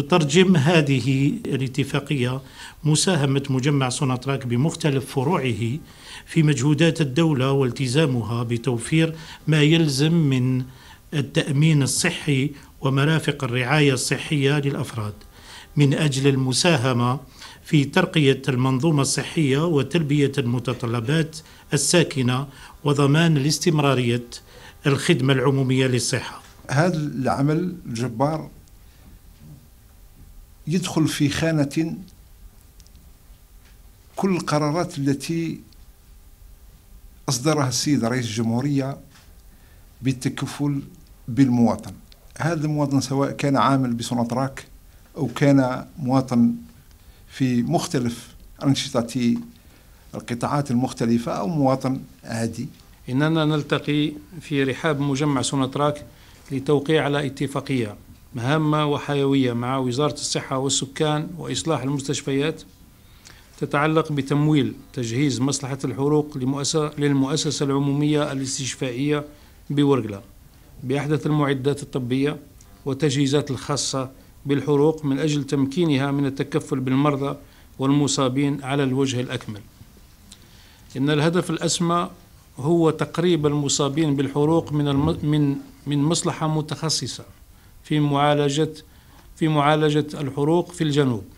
تترجم هذه الاتفاقية مساهمة مجمع سوناتراك بمختلف فروعه في مجهودات الدولة والتزامها بتوفير ما يلزم من التأمين الصحي ومرافق الرعاية الصحية للأفراد من أجل المساهمة في ترقية المنظومة الصحية وتلبية المتطلبات الساكنة وضمان الاستمرارية الخدمة العمومية للصحة هذا العمل الجبار يدخل في خانة كل القرارات التي أصدرها السيد رئيس الجمهورية بالتكفل بالمواطن هذا المواطن سواء كان عامل بسوناتراك أو كان مواطن في مختلف أنشطة القطاعات المختلفة أو مواطن عادي إننا نلتقي في رحاب مجمع سوناتراك لتوقيع على اتفاقية مهمة وحيوية مع وزارة الصحة والسكان وإصلاح المستشفيات تتعلق بتمويل تجهيز مصلحة الحروق للمؤسسة العمومية الاستشفائية بورقلا بأحدث المعدات الطبية والتجهيزات الخاصة بالحروق من أجل تمكينها من التكفل بالمرضى والمصابين على الوجه الأكمل إن الهدف الأسمى هو تقريب المصابين بالحروق من من من مصلحة متخصصة في معالجة في معالجة الحروق في الجنوب